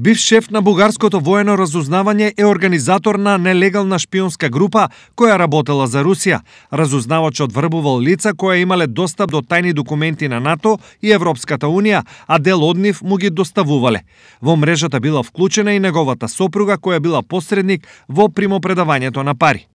Бив шеф на бугарското воено разузнавање е организатор на нелегална шпионска група која работела за Русија. Разузнавачот врбувал лица која имале достап до тајни документи на НАТО и Европската Унија, а дел од нив му ги доставувале. Во мрежата била вклучена и неговата сопруга која била посредник во примопредавањето на пари.